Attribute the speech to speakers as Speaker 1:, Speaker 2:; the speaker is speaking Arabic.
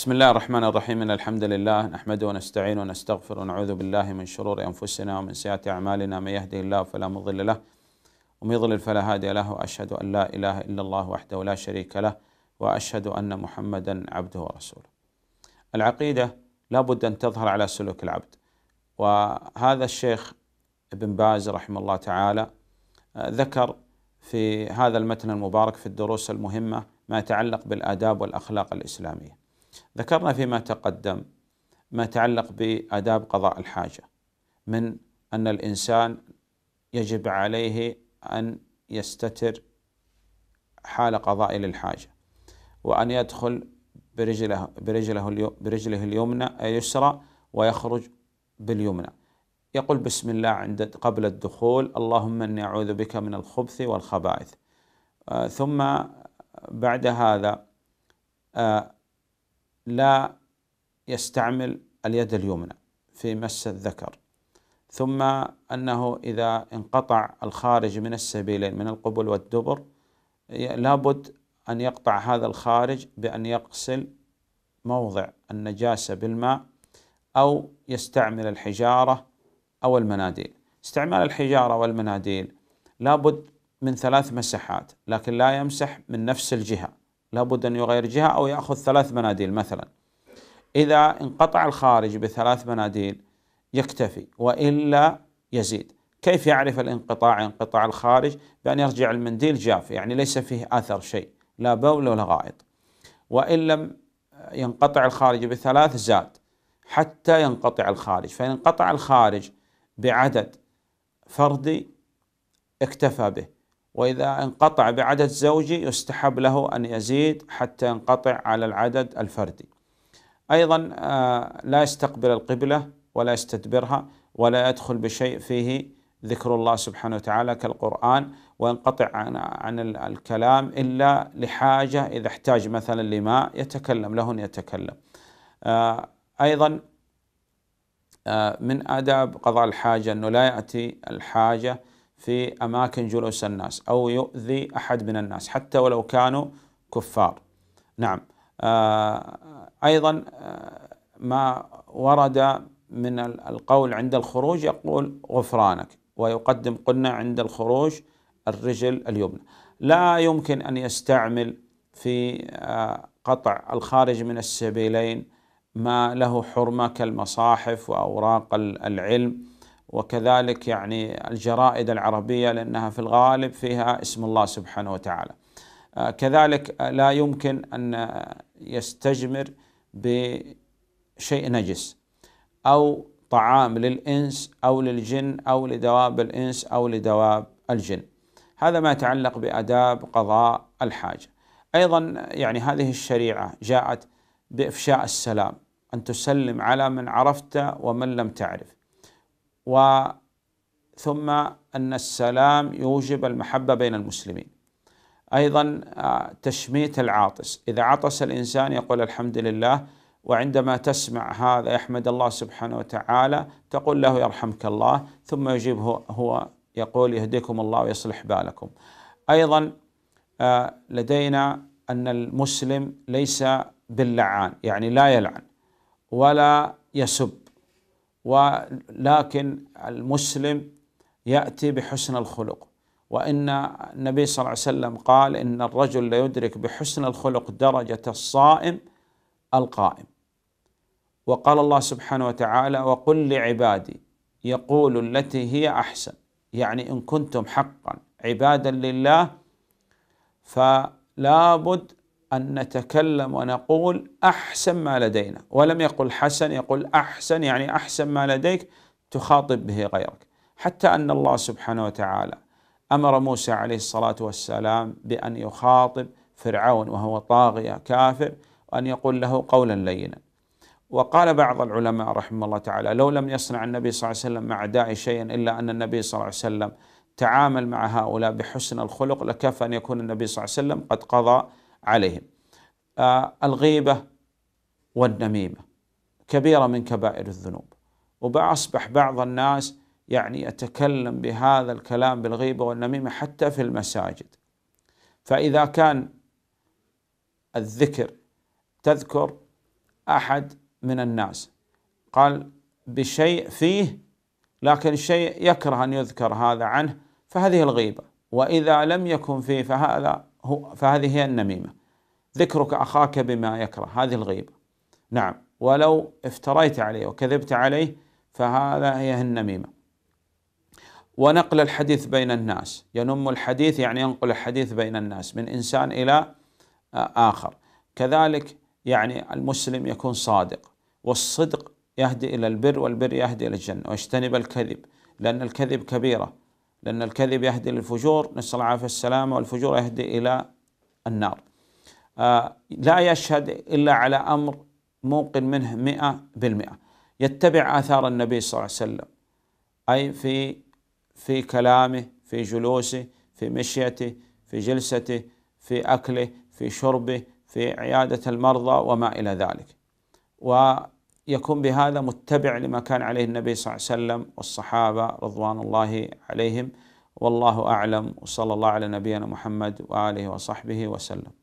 Speaker 1: بسم الله الرحمن الرحيم إن الحمد لله نحمده ونستعين ونستغفر ونعوذ بالله من شرور أنفسنا ومن سيئات أعمالنا من يهده الله فلا مضل له ومن يضلل فلا هادي له وأشهد أن لا إله إلا الله وحده لا شريك له وأشهد أن محمدا عبده ورسوله العقيدة لا بد أن تظهر على سلوك العبد وهذا الشيخ ابن باز رحمه الله تعالى ذكر في هذا المتن المبارك في الدروس المهمة ما يتعلق بالآداب والأخلاق الإسلامية ذكرنا فيما تقدم ما يتعلق بآداب قضاء الحاجة من أن الإنسان يجب عليه أن يستتر حال قضاء للحاجة وأن يدخل برجله برجله برجله اليمنى اليسرى ويخرج باليمنى يقول بسم الله عند قبل الدخول اللهم اني اعوذ بك من الخبث والخبائث آه، ثم بعد هذا آه، لا يستعمل اليد اليمنى في مس الذكر ثم انه اذا انقطع الخارج من السبيلين من القبل والدبر لابد ان يقطع هذا الخارج بان يغسل موضع النجاسه بالماء او يستعمل الحجاره او المناديل استعمال الحجاره والمناديل لابد من ثلاث مسحات لكن لا يمسح من نفس الجهه لابد أن يغير جهة أو يأخذ ثلاث مناديل مثلا إذا انقطع الخارج بثلاث مناديل يكتفي وإلا يزيد كيف يعرف الانقطاع انقطاع الخارج بأن يرجع المنديل جاف يعني ليس فيه أثر شيء لا بول ولا غائط وإن لم ينقطع الخارج بثلاث زاد حتى ينقطع الخارج فإن انقطع الخارج بعدد فردي اكتفى به وإذا انقطع بعدد زوجي يستحب له أن يزيد حتى ينقطع على العدد الفردي أيضا آه، لا يستقبل القبلة ولا يستدبرها ولا يدخل بشيء فيه ذكر الله سبحانه وتعالى كالقرآن وينقطع عن, عن الكلام إلا لحاجة إذا احتاج مثلا لماء يتكلم له أن يتكلم آه، أيضا آه، من آداب قضاء الحاجة أنه لا يأتي الحاجة في أماكن جلوس الناس أو يؤذي أحد من الناس حتى ولو كانوا كفار نعم آه، أيضا آه، ما ورد من القول عند الخروج يقول غفرانك ويقدم قلنا عند الخروج الرجل اليمنى لا يمكن أن يستعمل في آه، قطع الخارج من السبيلين ما له حرمة كالمصاحف وأوراق العلم وكذلك يعني الجرائد العربية لأنها في الغالب فيها اسم الله سبحانه وتعالى آه، كذلك لا يمكن أن يستجمر بشيء نجس أو طعام للإنس أو للجن أو لدواب الإنس أو لدواب الجن هذا ما يتعلق بآداب قضاء الحاجة أيضا يعني هذه الشريعة جاءت بإفشاء السلام أن تسلم على من عرفت ومن لم تعرف وثم أن السلام يوجب المحبة بين المسلمين أيضا آه، تشميت العاطس إذا عطس الإنسان يقول الحمد لله وعندما تسمع هذا يحمد الله سبحانه وتعالى تقول له يرحمك الله ثم يجيبه هو يقول يهديكم الله ويصلح بالكم أيضا آه، لدينا أن المسلم ليس باللعان يعني لا يلعن ولا يسب ولكن المسلم ياتي بحسن الخلق وان النبي صلى الله عليه وسلم قال ان الرجل ليدرك بحسن الخلق درجه الصائم القائم وقال الله سبحانه وتعالى وقل لعبادي يقول التي هي احسن يعني ان كنتم حقا عبادا لله فلا بد أن نتكلم ونقول أحسن ما لدينا ولم يقل حسن يقول أحسن يعني أحسن ما لديك تخاطب به غيرك حتى أن الله سبحانه وتعالى أمر موسى عليه الصلاة والسلام بأن يخاطب فرعون وهو طاغية كافر وأن يقول له قولا لينا وقال بعض العلماء رحمه الله تعالى لو لم يصنع النبي صلى الله عليه وسلم مع داعي شيئا إلا أن النبي صلى الله عليه وسلم تعامل مع هؤلاء بحسن الخلق لكفى أن يكون النبي صلى الله عليه وسلم قد قضى عليهم آه، الغيبة والنميمة كبيرة من كبائر الذنوب وأصبح بعض الناس يعني يتكلم بهذا الكلام بالغيبة والنميمة حتى في المساجد فإذا كان الذكر تذكر أحد من الناس قال بشيء فيه لكن الشيء يكره أن يذكر هذا عنه فهذه الغيبة وإذا لم يكن فيه فهذا هو فهذه هي النميمة ذكرك أخاك بما يكره هذه الغيبة نعم ولو افتريت عليه وكذبت عليه فهذا هي النميمة ونقل الحديث بين الناس ينم الحديث يعني ينقل الحديث بين الناس من إنسان إلى آه، آخر كذلك يعني المسلم يكون صادق والصدق يهدي إلى البر والبر يهدي إلى الجنة واجتنب الكذب لأن الكذب كبيرة لأن الكذب يهدي للفجور نسأل العافية السلامة والفجور يهدي إلى النار آه لا يشهد إلا على أمر موقن منه مئة بالمئة يتبع آثار النبي صلى الله عليه وسلم أي في في كلامه في جلوسه في مشيته في جلسته في أكله في شربه في عيادة المرضى وما إلى ذلك و يكون بهذا متبع لما كان عليه النبي صلى الله عليه وسلم والصحابة رضوان الله عليهم والله أعلم وصلى الله على نبينا محمد وآله وصحبه وسلم